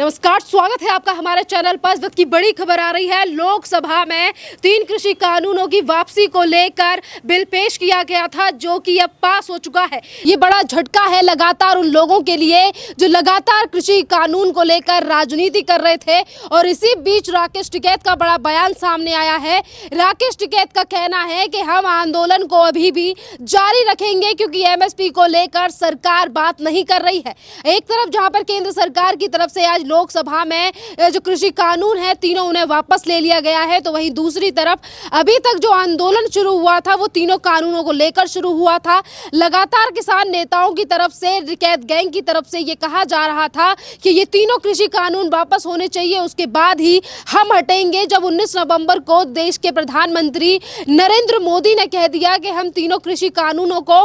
नमस्कार स्वागत है आपका हमारे चैनल पर इस वक्त की बड़ी खबर आ रही है लोकसभा में तीन कृषि कानूनों की वापसी को लेकर बिल पेश किया गया था जो कि अब पास हो चुका है ये बड़ा झटका है लगातार उन लोगों के लिए जो लगातार कृषि कानून को लेकर राजनीति कर रहे थे और इसी बीच राकेश टिकैत का बड़ा बयान सामने आया है राकेश टिकैत का कहना है कि हम आंदोलन को अभी भी जारी रखेंगे क्योंकि एमएसपी को लेकर सरकार बात नहीं कर रही है एक तरफ जहाँ पर केंद्र सरकार की तरफ से आज लोकसभा में जो कृषि कानून है तीनों उन्हें वापस ले लिया गया है तो वहीं दूसरी तरफ अभी तक जो आंदोलन शुरू हुआ था वो तीनों कानूनों को लेकर शुरू हुआ था लगातार किसान नेताओं की तरफ से रिकैत गैंग की तरफ से ये कहा जा रहा था कि ये तीनों कृषि कानून वापस होने चाहिए उसके बाद ही हम हटेंगे जब उन्नीस नवम्बर को देश के प्रधानमंत्री नरेंद्र मोदी ने कह दिया कि हम तीनों कृषि कानूनों को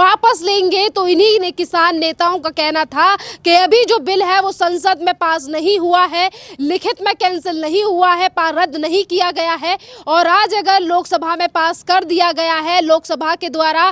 वापस लेंगे तो इन्हीं ने किसान नेताओं का कहना था कि अभी जो बिल है वो संसद में पास पास नहीं हुआ है लिखित में कैंसिल नहीं हुआ है पार रद्द नहीं किया गया है और आज अगर लोकसभा में पास कर दिया गया है लोकसभा के द्वारा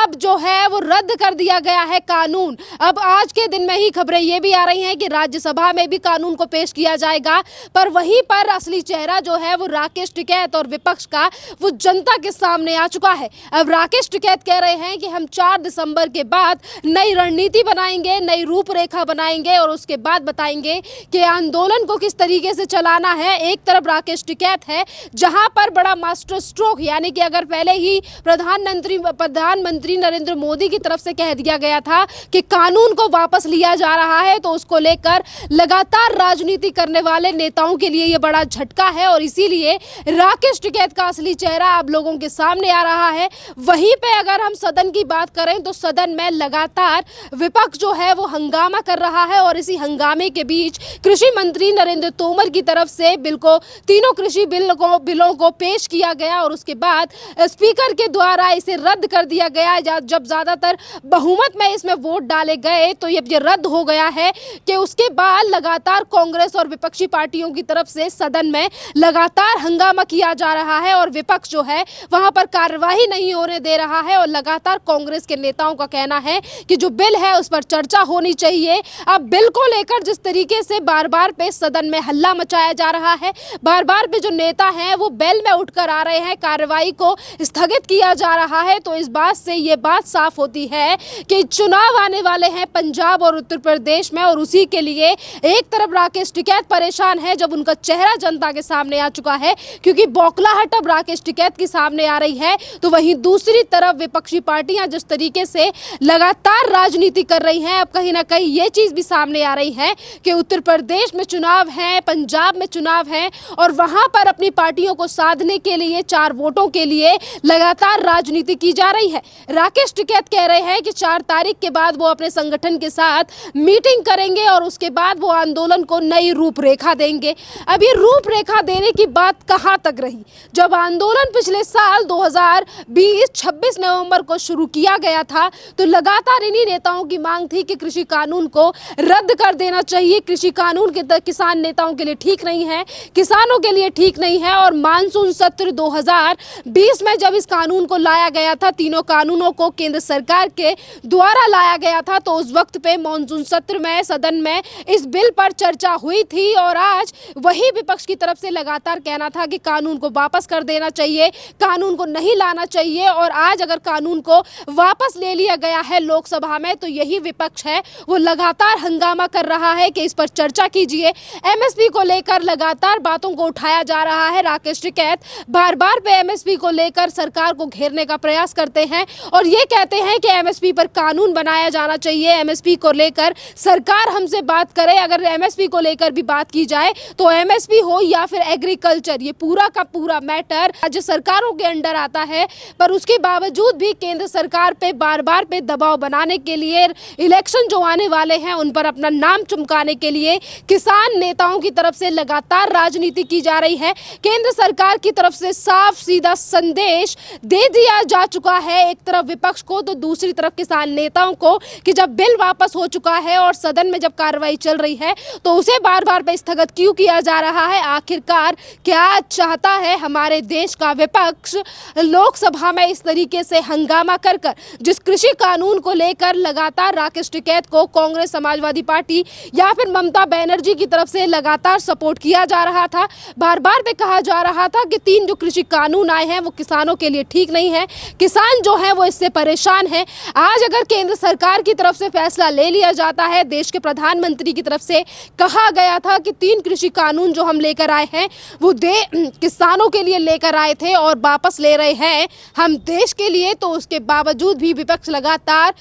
अब जो है वो रद्द कर दिया गया है कानून अब आज के दिन में ही खबरें ये भी आ रही हैं कि राज्यसभा में भी कानून को पेश किया जाएगा पर वहीं पर असली चेहरा जो है वो राकेश टिकैत और विपक्ष का वो जनता के सामने आ चुका है अब राकेश टिकैत कह रहे हैं कि हम चार दिसंबर के बाद नई रणनीति बनाएंगे नई रूपरेखा बनाएंगे और उसके बाद बताएंगे कि आंदोलन को किस तरीके से चलाना है एक तरफ राकेश टिकैत है जहां पर बड़ा मास्टर स्ट्रोक यानी कि अगर पहले ही प्रधानमंत्री प्रधानमंत्री नरेंद्र मोदी की तरफ से कह दिया गया था कि कानून को वापस लिया जा रहा है तो उसको लेकर लगातार राजनीति करने वाले नेताओं के लिए यह बड़ा झटका है और इसीलिए राकेश टिकैत का असली चेहरा अब लोगों के सामने आ रहा है वहीं पे अगर हम सदन की बात करें तो सदन में लगातार विपक्ष जो है वो हंगामा कर रहा है और इसी हंगामे के बीच बीच कृषि मंत्री नरेंद्र तोमर की तरफ से बिल को तीनों कृषि बिल को बिलों को पेश किया गया और उसके बाद स्पीकर के द्वारा इसे रद्द कर दिया गया जब ज़्यादातर बहुमत में इसमें वोट डाले गए तो ये रद्द हो गया है कि उसके बाद लगातार कांग्रेस और विपक्षी पार्टियों की तरफ से सदन में लगातार हंगामा किया जा रहा है और विपक्ष जो है वहां पर कार्यवाही नहीं होने दे रहा है और लगातार कांग्रेस के नेताओं का कहना है कि जो बिल है उस पर चर्चा होनी चाहिए अब बिल को लेकर जिस तरीके तरीके से बार बार पे सदन में हल्ला मचाया जा रहा है बार बार पे जो नेता हैं वो बेल में उठकर आ रहे हैं कार्रवाई को स्थगित किया जा रहा है तो इस बात से ये बात साफ होती है कि चुनाव आने वाले हैं पंजाब और उत्तर प्रदेश में और उसी के लिए एक तरफ राकेश टिकैत परेशान है जब उनका चेहरा जनता के सामने आ चुका है क्योंकि बौखलाहट अब राकेश टिकैत के सामने आ रही है तो वहीं दूसरी तरफ विपक्षी पार्टियां जिस तरीके से लगातार राजनीति कर रही हैं अब कहीं ना कहीं ये चीज भी सामने आ रही है कि उत्तर प्रदेश में चुनाव है पंजाब में चुनाव है और वहां पर अपनी पार्टियों को साधने के लिए चार वोटों के लिए लगातार राजनीति की जा रही है राकेश टिकैत कह रहे हैं कि चार तारीख के बाद वो अपने संगठन के साथ मीटिंग करेंगे और उसके बाद वो आंदोलन को नई रूपरेखा देंगे अब ये रूपरेखा देने की बात कहाँ तक रही जब आंदोलन पिछले साल दो हजार नवंबर को शुरू किया गया था तो लगातार इन्हीं नेताओं की मांग थी कि कृषि कानून को रद्द कर देना चाहिए कृषि कानून के तहत किसान नेताओं के लिए ठीक नहीं है किसानों के लिए ठीक नहीं है और मानसून सत्र 2020 में जब इस कानून को लाया गया था तीनों कानूनों को केंद्र सरकार के द्वारा लाया गया था तो उस वक्त पे मानसून सत्र में सदन में इस बिल पर चर्चा हुई थी और आज वही विपक्ष की तरफ से लगातार कहना था कि कानून को वापस कर देना चाहिए कानून को नहीं लाना चाहिए और आज अगर कानून को वापस ले लिया गया है लोकसभा में तो यही विपक्ष है वो लगातार हंगामा कर रहा है कि इस पर पर चर्चा कीजिए एमएसपी को लेकर लगातार बातों को उठाया जा रहा है राकेश टिकैत बार बार वे एमएसपी को लेकर सरकार को घेरने का प्रयास करते हैं और ये कहते हैं कि एमएसपी पर कानून बनाया जाना चाहिए एमएसपी को लेकर सरकार हमसे बात करे अगर एमएसपी को लेकर भी बात की जाए तो एमएसपी हो या फिर एग्रीकल्चर ये पूरा का पूरा मैटर राज्य सरकारों के अंडर आता है पर उसके बावजूद भी केंद्र सरकार पे बार बार पे दबाव बनाने के लिए इलेक्शन जो आने वाले हैं उन पर अपना नाम चमकाने के लिए लिए किसान नेताओं की तरफ से लगातार राजनीति की जा रही है केंद्र सरकार की तरफ से साफ सीधा संदेश दे दिया जा चुका है एक तरफ विपक्ष को तो दूसरी तरफ किसान नेताओं को कि जब बिल वापस हो चुका है और सदन में जब कार्रवाई चल रही है तो उसे बार बार पर स्थगित क्यों किया जा रहा है आखिरकार क्या चाहता है हमारे देश का विपक्ष लोकसभा में इस तरीके से हंगामा कर कर जिस कृषि कानून को लेकर लगातार राकेश टिकैत को कांग्रेस समाजवादी पार्टी या फिर ममता बैनर्जी की तरफ से लगातार सपोर्ट किया जा रहा था बार बार पे कहा जा रहा था कि तीन जो कृषि कानून आए हैं वो किसानों के लिए ठीक नहीं है किसान जो है वो इससे परेशान है आज अगर केंद्र सरकार की तरफ से फैसला ले लिया जाता है देश के प्रधानमंत्री की तरफ से कहा गया था कि तीन कृषि कानून जो हम लेकर आए हैं वो दे किसानों के लिए लेकर आए थे और वापस ले रहे हैं हम देश के लिए तो उसके बावजूद भी विपक्ष लगातार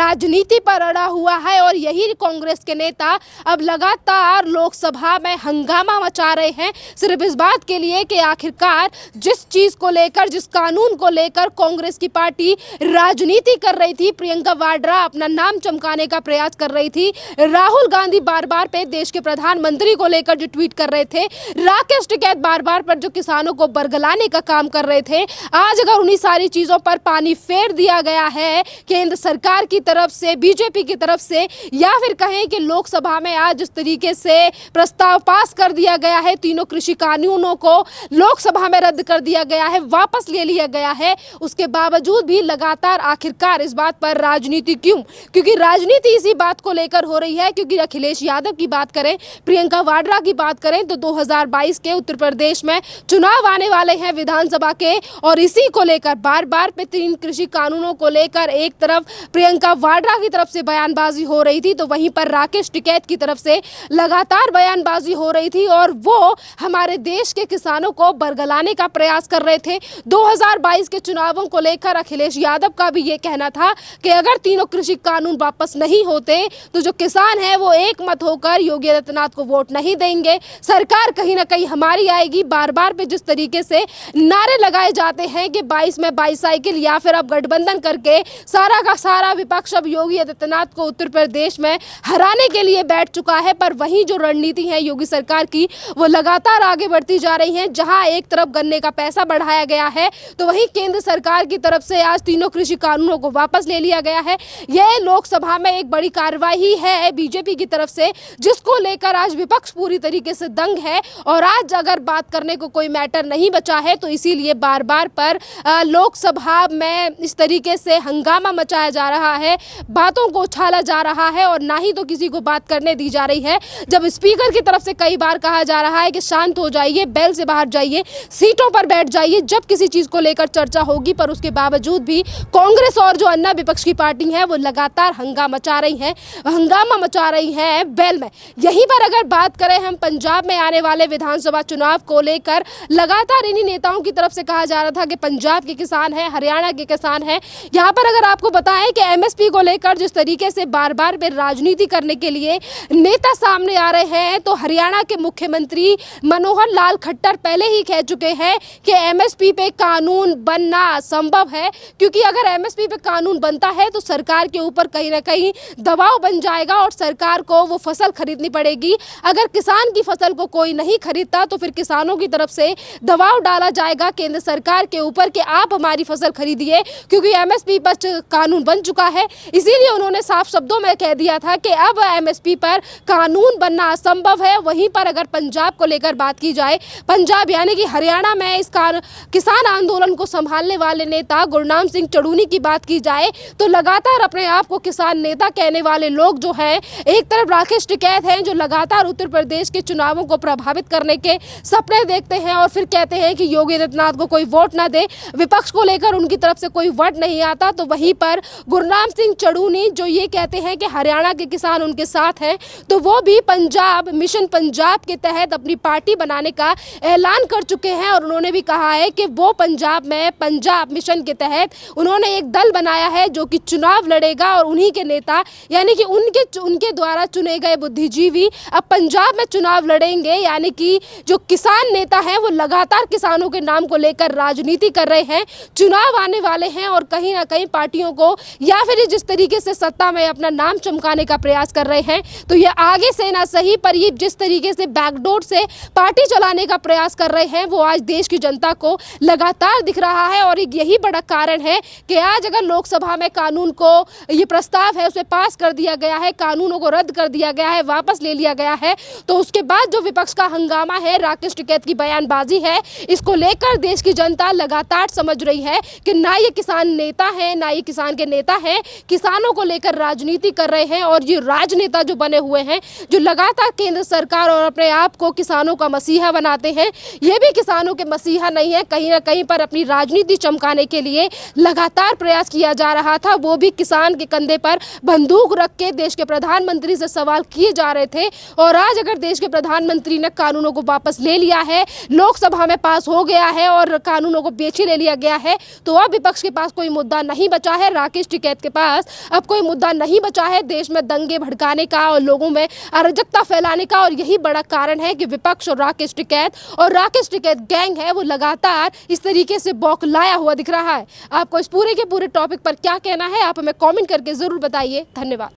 राजनीति पर अड़ा हुआ है और यही कांग्रेस के नेता अब लगातार लोकसभा में हंगामा मचा रहे हैं सिर्फ इस बात के लिए कि आखिरकार जिस चीज को लेकर जिस कानून को लेकर कांग्रेस की पार्टी राजनीति कर रही थी प्रियंका वाड्रा अपना नाम चमकाने का प्रयास कर रही थी राहुल गांधी बार बार पे देश के प्रधानमंत्री को लेकर जो ट्वीट कर रहे थे राकेश टिकैत बार बार पर जो किसानों को बरगलाने का काम कर रहे थे आज अगर उन्हीं सारी चीजों पर पानी फेर दिया गया है केंद्र सरकार की तरफ से बीजेपी की तरफ से या फिर कहें कि लोकसभा में आज द्वारा जिस तरीके से प्रस्ताव पास कर दिया गया है तीनों कृषि कानूनों को लोकसभा में रद्द कर दिया गया है वापस ले लिया गया है उसके बावजूद भी लगातार आखिरकार इस बात पर राजनीति क्यों क्योंकि राजनीति इसी बात को लेकर हो रही है क्योंकि अखिलेश यादव की बात करें प्रियंका वाड्रा की बात करें तो 2022 के उत्तर प्रदेश में चुनाव आने वाले हैं विधानसभा के और इसी को लेकर बार बार पे तीन कृषि कानूनों को लेकर एक तरफ प्रियंका वाड्रा की तरफ से बयानबाजी हो रही थी तो वहीं पर राकेश टिकैत की तरफ से लगातार बयानबाजी हो रही थी और वो हमारे देश के किसानों को बरगलाने का प्रयास कर रहे थे 2022 के चुनावों को लेकर अखिलेश यादव का भी ये कहना था कि अगर तीनों कृषि कानून वापस नहीं होते तो जो किसान है वो एक मत होकर योगी आदित्यनाथ को वोट नहीं देंगे सरकार कहीं ना कहीं हमारी आएगी बार बार पे जिस तरीके से नारे लगाए जाते हैं कि बाईस में बाईस साइकिल या फिर अब गठबंधन करके सारा का सारा विपक्ष अब योगी आदित्यनाथ को उत्तर प्रदेश में हराने के लिए बैठ चुका चुका है पर वही जो रणनीति है योगी सरकार की वो लगातार आगे बढ़ती जा रही है जहां एक तरफ गन्ने का पैसा बढ़ाया गया है तो वही केंद्र सरकार की तरफ से आज तीनों कृषि कानूनों को वापस ले लिया गया है यह लोकसभा में एक बड़ी कार्रवाई है बीजेपी की तरफ से जिसको लेकर आज विपक्ष पूरी तरीके से दंग है और आज अगर बात करने को कोई मैटर नहीं बचा है तो इसीलिए बार बार पर लोकसभा में इस तरीके से हंगामा मचाया जा रहा है बातों को उछाला जा रहा है और ना ही तो किसी को बात करने दी जा जा रही है जब स्पीकर की तरफ से कई बार कहा जा रहा है कि शांत हो जाइए बेल से बाहर जाइए सीटों पर बैठ जाइए जब किसी चीज को लेकर चर्चा होगी पर उसके बावजूद भी कांग्रेस और जो अन्ना विपक्ष की पार्टी है वो लगातार हंगामा मचा रही है हंगामा मचा रही है बेल में यहीं पर अगर बात करें हम पंजाब में आने वाले विधानसभा चुनाव को लेकर लगातार इन्हीं नेताओं की तरफ से कहा जा रहा था कि पंजाब के किसान हैं हरियाणा के किसान हैं यहां पर अगर आपको बताएं कि एमएसपी को लेकर जिस तरीके से बार बार राजनीति करने के लिए नेता सामने आ रहे हैं तो हरियाणा के मुख्यमंत्री मनोहर लाल खट्टर पहले ही कह चुके हैं कि एमएसपी पे कानून बनना संभव है क्योंकि अगर एमएसपी पे कानून बनता है तो सरकार के ऊपर कहीं ना कहीं दबाव बन जाएगा और सरकार को वो फसल खरीदनी पड़ेगी अगर किसान की फसल को कोई नहीं खरीदता तो फिर किसानों की तरफ से दबाव डाला जाएगा केंद्र सरकार के ऊपर कि आप हमारी फसल खरीदिए क्योंकि एमएसपी पर कानून बन चुका है इसीलिए उन्होंने साफ शब्दों में कह दिया था कि अब एमएसपी पर कानून बनना असंभव है वहीं पर अगर पंजाब को लेकर बात की जाए पंजाब यानी कि हरियाणा में इस किसान आंदोलन को संभालने वाले नेता गुरनाम सिंह चड़ूनी की बात की जाए तो लगातार अपने आप को किसान नेता कहने वाले लोग जो हैं एक तरफ राकेश टिकैत हैं जो लगातार उत्तर प्रदेश के चुनावों को प्रभावित करने के सपने देखते हैं और फिर कहते हैं कि योगी आदित्यनाथ को कोई वोट ना दे विपक्ष को लेकर उनकी तरफ से कोई वोट नहीं आता तो वहीं पर गुरनाम सिंह चड़ूनी जो ये कहते हैं कि हरियाणा के किसान उनके साथ हैं तो वो भी पंजाब मिशन पंजाब के तहत अपनी पार्टी बनाने का ऐलान कर चुके हैं और उन्होंने भी कहा है कि वो पंजाब में पंजाब मिशन के तहत उन्होंने एक दल बनाया है जो कि चुनाव लड़ेगा और उन्हीं के नेता यानी कि उनके उनके द्वारा चुने गए बुद्धिजीवी अब पंजाब में चुनाव लड़ेंगे यानी कि जो किसान नेता हैं वो लगातार किसानों के नाम को लेकर राजनीति कर रहे हैं चुनाव आने वाले हैं और कहीं ना कहीं पार्टियों को या फिर जिस तरीके से सत्ता में अपना नाम चमकाने का प्रयास कर रहे हैं तो यह आगे सेना सही पर ये जिस तरीके से बैकडोर से पार्टी चलाने का प्रयास कर रहे हैं वो आज देश की जनता को लगातार दिख रहा है और यही बड़ा कारण है कि आज अगर लोकसभा में कानून को ये प्रस्ताव है उसे पास कर दिया गया है कानूनों को रद्द कर दिया गया है वापस ले लिया गया है तो उसके बाद जो विपक्ष का हंगामा है राकेश टिकैत की बयानबाजी है इसको लेकर देश की जनता लगातार समझ रही है कि ना ये किसान नेता है ना ये किसान के नेता है किसानों को लेकर राजनीति कर रहे हैं और ये राजनेता जो बने हुए हुए हैं जो लगातार केंद्र सरकार और अपने आप को किसानों का मसीहा बनाते हैं ये भी किसानों के मसीहा नहीं है कहीं ना कहीं पर अपनी राजनीति चमकाने के लिए लगातार प्रयास किया जा रहा था वो भी किसान के कंधे पर बंदूक रख के देश के प्रधानमंत्री से सवाल किए जा रहे थे और आज अगर देश के प्रधानमंत्री ने कानूनों को वापस ले लिया है लोकसभा में पास हो गया है और कानूनों को बेची ले लिया गया है तो अब विपक्ष के पास कोई मुद्दा नहीं बचा है राकेश टिकैत के पास अब कोई मुद्दा नहीं बचा है देश में दंगे भड़काने का और लोगों गाँव में अराजकता फैलाने का और यही बड़ा कारण है कि विपक्ष और राकेश टिकैत और राकेश टिकैत गैंग है वो लगातार इस तरीके से लाया हुआ दिख रहा है आपको इस पूरे के पूरे टॉपिक पर क्या कहना है आप हमें कॉमेंट करके ज़रूर बताइए धन्यवाद